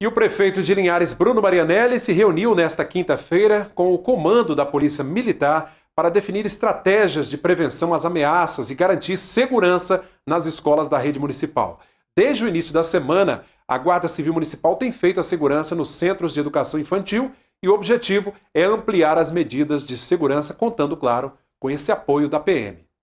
E o prefeito de Linhares, Bruno Marianelli, se reuniu nesta quinta-feira com o comando da Polícia Militar para definir estratégias de prevenção às ameaças e garantir segurança nas escolas da rede municipal. Desde o início da semana, a Guarda Civil Municipal tem feito a segurança nos centros de educação infantil e o objetivo é ampliar as medidas de segurança, contando, claro, com esse apoio da PM.